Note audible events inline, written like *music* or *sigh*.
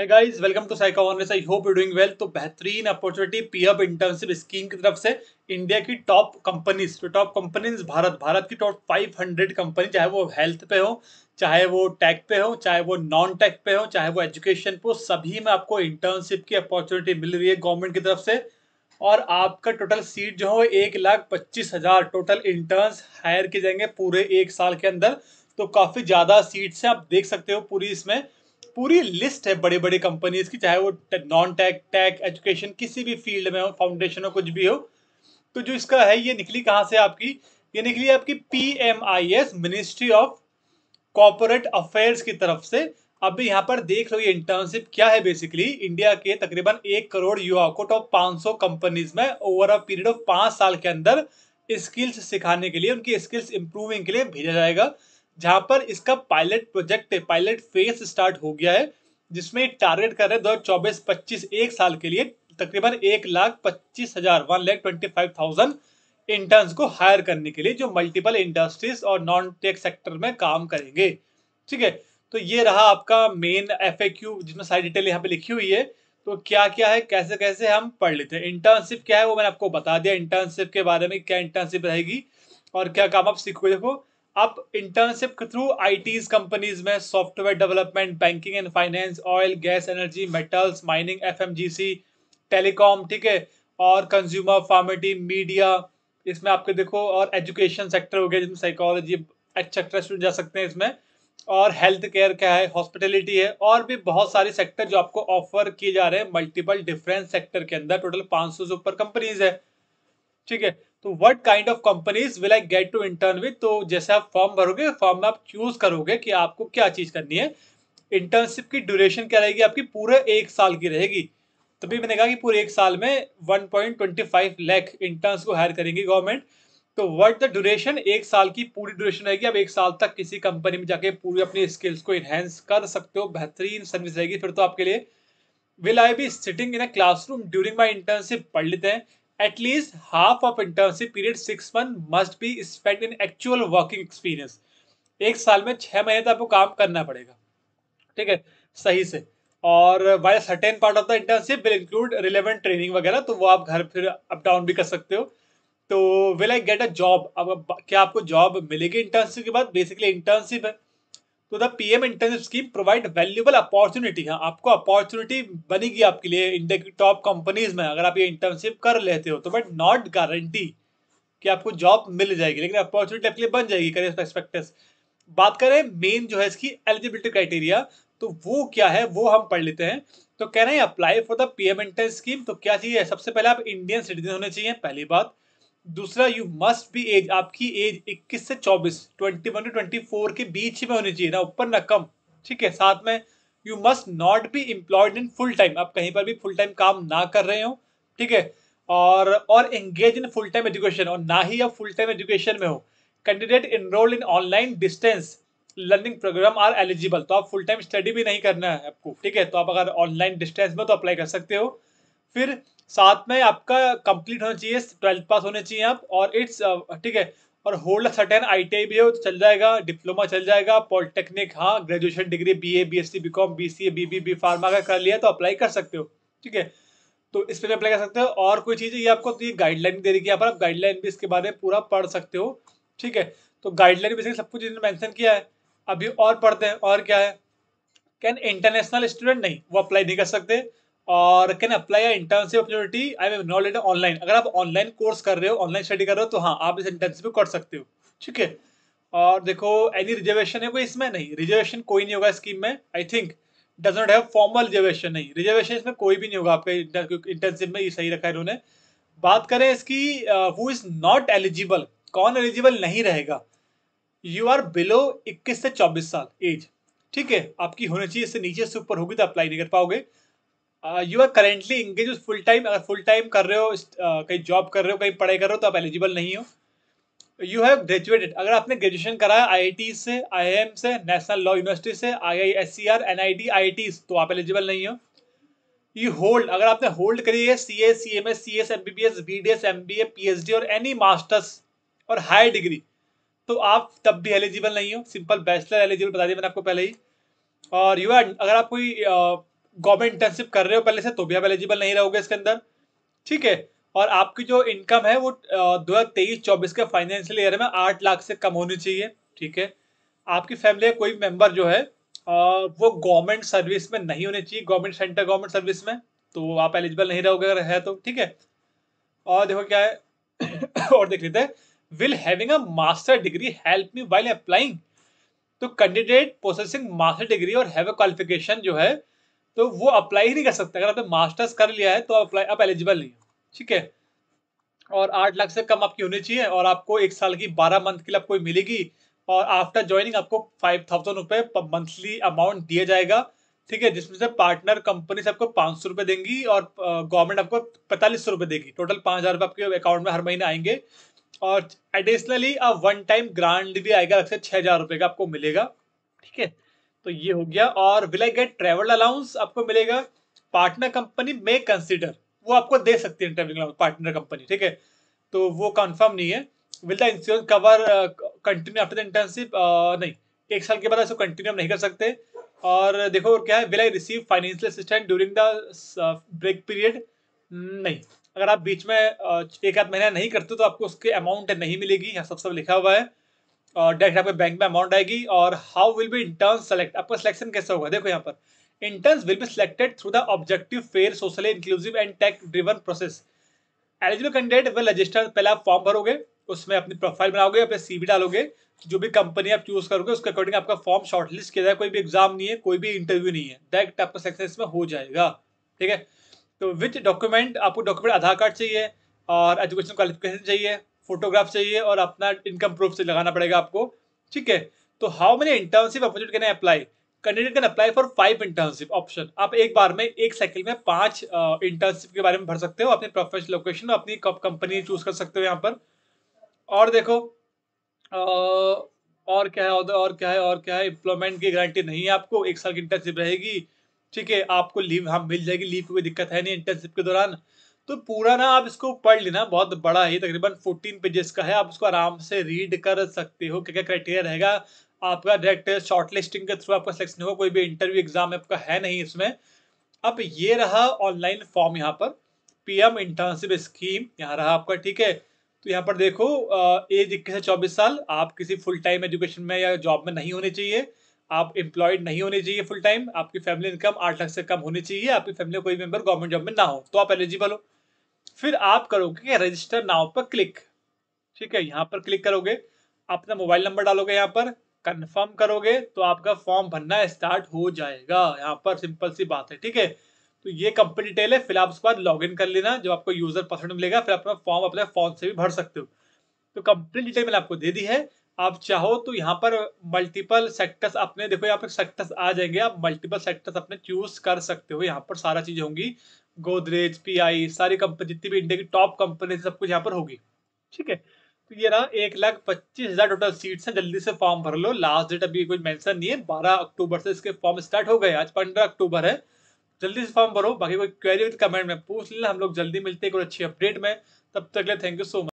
है guys welcome to psycho honours I hope you doing well तो बेहतरीन opportunity PF internship scheme की तरफ से इंडिया की टॉप कंपनीज तो टॉप कंपनीज भारत भारत की टॉप 500 कंपनी चाहे वो हेल्थ पे हो चाहे वो टेक पे हो चाहे वो नॉन टेक पे हो चाहे वो एजुकेशन पे हो सभी में आपको इंटर्नशिप की अपॉर्चुनिटी मिल रही है गवर्नमेंट की तरफ से और आपका टोटल सीट जो है एक लाख पच्चीस हजार टोटल इंटर्न्स हायर किए जाएंगे पूरे एक साल के अंदर तो काफ़ी ज़्यादा सीट्स हैं आप देख सकते हो पूरी इसमें पूरी लिस्ट है बड़े बड़े कंपनीज की चाहे वो नॉन टैक टैक एजुकेशन किसी भी फील्ड में हो फाउंडेशन हो कुछ भी हो तो जो इसका है ये निकली कहाँ से आपकी ये निकली आपकी P M I S ministry of corporate affairs की तरफ से अब भी यहाँ पर देख लो ये इंटर्नशिप क्या है बेसिकली इंडिया के तकरीबन एक करोड़ युवाओं को टॉप 500 कंपनीज में ओवर अ पीरियड ऑफ पांच साल के अंदर स्किल्स सिखाने के लिए उनकी स्किल्स इंप्रूविंग के लिए भेजा जाएगा जहां पर इसका पायलट प्रोजेक्ट है पायलट फेज स्टार्ट हो गया है जिसमें टारगेट कर रहे हैं दो हजार चौबीस पच्चीस एक साल के लिए तकरीबन एक लाख पच्चीस हजार one lakh twenty five thousand interns को हायर करने के लिए जो मल्टीपल इंडस्ट्रीज और नॉन टेक सेक्टर में काम करेंगे ठीक है तो ये रहा आपका मेन एफ जिसमें सारी डिटेल यहाँ पे लिखी हुई है तो क्या क्या है कैसे कैसे हम पढ़ लेते हैं इंटर्नशिप क्या है वो मैंने आपको बता दिया इंटर्नशिप के बारे में क्या इंटर्नशिप रहेगी और क्या काम आप सीखोगे देखो आप इंटर्नशिप के थ्रू आई कंपनीज में software development banking and finance oil gas energy metals mining एफ टेलीकॉम ठीक है और कंज्यूमर फार्मेटी मीडिया इसमें आपके देखो और एजुकेशन सेक्टर हो गया जिसमें साइकोलॉजी एक्सेट्रा स्टूडेंट जा सकते हैं इसमें और हेल्थ केयर क्या है हॉस्पिटलिटी है और भी बहुत सारे सेक्टर जो आपको ऑफर किए जा रहे हैं मल्टीपल डिफरेंट सेक्टर के अंदर टोटल 500 से ऊपर कंपनीज है ठीक है तो what kind of companies will I get to intern with तो जैसे आप फॉर्म भरोगे फॉर्म में आप चूज करोगे कि आपको क्या चीज करनी है इंटर्नशिप की ड्यूरेशन क्या रहेगी आपकी पूरे एक साल की रहेगी तभी मैंने कहा कि पूरे एक साल में 1.25 लाख इंटर्न्स को हायर करेंगी गवर्नमेंट तो व्हाट द ड्यूरेशन एक साल की पूरी ड्यूरेशन रहेगी आप एक साल तक किसी कंपनी में जाके पूरी अपनी स्किल्स को इन्हेंस कर सकते हो बेहतरीन सर्विस रहेगी फिर तो आपके लिए will I be sitting in a classroom during my internship पढ़ लेते हैं at least half of internship period six month must be spend in actual working experience एक साल में छह महीने तक तो आपको काम करना पड़ेगा ठीक है सही से और while certain part of the internship will include relevant training वगैरह तो वो आप घर फिर अप डाउन भी कर सकते हो तो will I get a job अब क्या आपको जॉब मिलेगी इंटर्नशिप के बाद बेसिकली इंटर्नशिप है तो the PM internship scheme provide valuable opportunity है आपको अपॉर्चुनिटी बनेगी आपके लिए इंडिया की टॉप कंपनीज में अगर आप ये इंटर्नशिप कर लेते हो तो बट नॉट गारंटी कि आपको जॉब मिल जाएगी लेकिन अपॉर्चुनिटी आपके लिए बन जाएगी करियर परस्पेक्टिव बात करें मेन जो है इसकी एलिजिबिलिटी क्राइटेरिया तो वो क्या है वो हम पढ़ लेते हैं तो कह रहे हैं apply for the PM intern scheme तो क्या चाहिए सबसे पहले आप इंडियन सिटीजन होने चाहिए पहली बात दूसरा यू मस्ट बी एज आपकी एज 21 से 24 21 टू 24 के बीच में होनी चाहिए ना ऊपर ना कम ठीक है साथ में you must not be employed in full time आप कहीं पर भी फुल टाइम काम ना कर रहे हो ठीक है और और engage in full time education और ना ही आप फुल टाइम एजुकेशन में हो candidate enroll in online distance learning program are eligible तो आप फुल टाइम स्टडी भी नहीं करना है आपको ठीक है तो आप अगर ऑनलाइन डिस्टेंस में तो अप्लाई कर सकते हो फिर साथ में आपका कंप्लीट होना चाहिए ट्वेल्थ पास होने चाहिए आप और इट्स uh, ठीक है और hold certain I T I भी हो तो चल जाएगा डिप्लोमा चल जाएगा पॉलिटेक्निक हाँ graduation degree B A B S C B com B C A B B B pharma का कर लिया तो अप्लाई कर सकते हो ठीक है तो इस पर भी अप्लाई कर सकते हो और कोई चीज़ ये आपको तो ये गाइडलाइन दे रही है यहाँ पर आप गाइडलाइन भी इसके बारे में पूरा पढ़ सकते हो ठीक है तो गाइडलाइन भी सब कुछ इन्होंने मैंशन किया है अभी और पढ़ते हैं और क्या है कैन इंटरनेशनल स्टूडेंट नहीं वो अप्लाई नहीं कर सकते और can apply internship opportunity I am letter online अगर आप ऑनलाइन कोर्स कर रहे हो ऑनलाइन स्टडी कर रहे हो तो हाँ आप इस इंटर्नशिप कर सकते हो ठीक है और देखो एनी रिजर्वेशन है कोई इसमें नहीं रिजर्वेशन कोई नहीं होगा स्कीम में I think does not have formal reservation नहीं रिजर्वेशन इसमें कोई भी नहीं होगा आपके इंटर्नशिप में ये सही रखा है इन्होंने बात करें इसकी हु इज नॉट एलिजिबल कौन एलिजिबल नहीं रहेगा यू आर बिलो 21 से 24 साल एज ठीक है आपकी होनी चाहिए इससे नीचे से ऊपर होगी तो अप्लाई नहीं कर पाओगे you are currently engage full time अगर फुल टाइम कर रहे हो uh, कहीं जॉब कर रहे हो कहीं पढ़ाई कर रहे हो तो आप एलिजिबल नहीं हो यू हैव ग्रेजुएटेड अगर आपने ग्रेजुएशन करा आई आई टी से आई आई एम से नेशनल लॉ यूनिवर्सिटी से I I S C R N I T I T तो आप एलिजिबल नहीं हो यू होल्ड अगर आपने होल्ड करी है C A C M S C S M B B S B D S M B A P H D और any masters और हायर डिग्री तो आप तब भी एलिजिबल नहीं हो सिंपल बैचलर एलिजिबल बता दिया मैंने आपको पहले ही और यू आर अगर आप कोई uh, गवर्नमेंट इंटर्नशिप कर रहे हो पहले से तो भी आप एलिजिबल नहीं रहोगे इसके अंदर ठीक है और आपकी जो इनकम है वो दो हजार तेईस चौबीस के फाइनेंशियल ईयर में आठ लाख से कम होनी चाहिए ठीक है आपकी फैमिली का कोई मेंबर जो है वो गवर्नमेंट सर्विस में नहीं होनी चाहिए गवर्नमेंट सेंटर गवर्नमेंट सर्विस में तो आप एलिजिबल नहीं रहोगे अगर है तो ठीक है और देखो क्या है *coughs* और देख लेते हैं will having a master degree help me while applying तो कैंडिडेट प्रोसेसिंग मास्टर डिग्री और हैव अ क्वालिफिकेशन जो है तो वो अप्लाई ही नहीं कर सकते अगर आपने मास्टर्स कर लिया है तो अप्लाई आप एलिजिबल नहीं हो ठीक है और आठ लाख से कम आपकी होनी चाहिए और आपको एक साल की बारह मंथ के लिए आपको मिलेगी और आफ्टर ज्वाइनिंग आपको फाइव थाउजेंड रुपये मंथली अमाउंट दिया जाएगा ठीक है जिसमें से पार्टनर कंपनी से आपको पाँच सौ रुपये देंगी और गवर्नमेंट आपको पैंतालीस सौ रुपये देगी टोटल पाँच हज़ार रुपये आपके अकाउंट में हर महीने आएंगे और एडिशनली अब वन टाइम ग्रांट भी आएगा लगभग छः हज़ार रुपये का आपको मिलेगा ठीक है तो ये हो गया और will I get travel allowance आपको मिलेगा पार्टनर कंपनी में कंसिडर वो आपको दे सकती है ट्रेवलिंग अलाउंस पार्टनर कंपनी ठीक है तो वो कंफर्म नहीं है will the insurance cover continue after the internship नहीं एक साल के बाद ऐसे कंटिन्यू नहीं कर सकते और देखो और क्या है will I receive financial assistant during the break period नहीं अगर आप बीच में uh, एक आध महीना नहीं करते तो आपको उसके अमाउंट नहीं मिलेगी यहाँ सब सब लिखा हुआ है डायरेक्ट आपके बैंक में अमाउंट आएगी और how will be intern select आपका सिलेक्शन कैसे होगा देखो यहाँ पर intern will be selected through the objective fair socially inclusive and tech driven process eligible candidate will register पहले आप फॉर्म भरोगे उसमें अपनी प्रोफाइल बनाओगे अपने सीवी डालोगे जो भी कंपनी आप चूज करोगे उसके अकॉर्डिंग आपका फॉर्म शॉर्टलिस्ट किया जाए कोई भी एग्जाम नहीं है कोई भी इंटरव्यू नहीं है डायरेक्ट आपका सिलेक्शन इसमें हो जाएगा ठीक है तो विथ डॉक्यूमेंट आपको डॉक्यूमेंट आधार कार्ड चाहिए और एजुकेशन क्वालिफिकेशन चाहिए फोटोग्राफ चाहिए और अपना इनकम प्रूफ से लगाना पड़ेगा आपको ठीक है तो how many internship opportunity can apply candidate can apply for five internship option आप एक बार में एक साइकिल में पांच इंटर्नशिप के बारे में भर सकते हो अपने प्रोफेशनल लोकेशन अपनी कंपनी चूज कर सकते हो यहाँ पर और देखो uh, और क्या है और क्या है और क्या है एम्प्लॉयमेंट की गारंटी नहीं है आपको एक साल की इंटर्नशिप रहेगी ठीक है आपको लीव हाँ मिल जाएगी लीव की कोई दिक्कत है नहीं इंटर्नशिप के दौरान तो पूरा ना आप इसको पढ़ लेना बहुत बड़ा ही तकरीबन 14 पेजेस का है आप इसको आराम से रीड कर सकते हो क्या क्या क्राइटेरिया रहेगा आपका डायरेक्ट शॉर्ट लिस्टिंग के थ्रू आपका सिलेक्शन होगा कोई भी इंटरव्यू एग्जाम आपका है नहीं इसमें अब ये रहा ऑनलाइन फॉर्म यहाँ पर पीएम इंटर्नशिप स्कीम यहाँ रहा आपका ठीक है तो यहाँ पर देखो एज इक्कीस से चौबीस साल आप किसी फुल टाइम एजुकेशन में या जॉब में नहीं होने चाहिए आप एम्प्लॉयड नहीं होने चाहिए फुल टाइम आपकी फैमिली इनकम आठ लाख से कम होनी चाहिए आपकी फैमिली कोई मेंबर गवर्नमेंट जॉब में ना हो तो आप एलिजिबल हो फिर आप करोगे कि रजिस्टर नाउ पर क्लिक ठीक है यहाँ पर क्लिक करोगे अपना मोबाइल नंबर डालोगे यहाँ पर कन्फर्म करोगे तो आपका फॉर्म भरना स्टार्ट हो जाएगा यहाँ पर सिंपल सी बात है ठीक है तो ये कंपनी डिटेल है फिर आप उसके बाद लॉग कर लेना जब आपको यूजर पसंद मिलेगा फिर अपना फॉर्म अपने फोन से भी भर सकते हो तो कंप्लीट डिटेल मैंने आपको दे दी है आप चाहो तो यहाँ पर मल्टीपल सेक्टर्स अपने देखो यहाँ पर सेक्टर्स आ जाएंगे आप मल्टीपल सेक्टर्स अपने चूज कर सकते हो यहाँ पर सारा चीजें होंगी गोदरेज पीआई सारी कंपनी जितनी भी इंडिया की टॉप कंपनी सब कुछ यहाँ पर होगी ठीक है तो ये ना एक लाख पच्चीस हजार टोटल सीट्स हैं जल्दी से फॉर्म भर लो लास्ट डेट अभी कोई मैंसन नहीं है बारह अक्टूबर से इसके फॉर्म स्टार्ट हो गए आज पंद्रह अक्टूबर है जल्दी से फॉर्म भरो बाकी कोई क्वेरी कमेंट तो में पूछ लेना हम लोग जल्दी मिलते हैं कोई अच्छी अपडेट में तब तक ले थैंक यू सो मच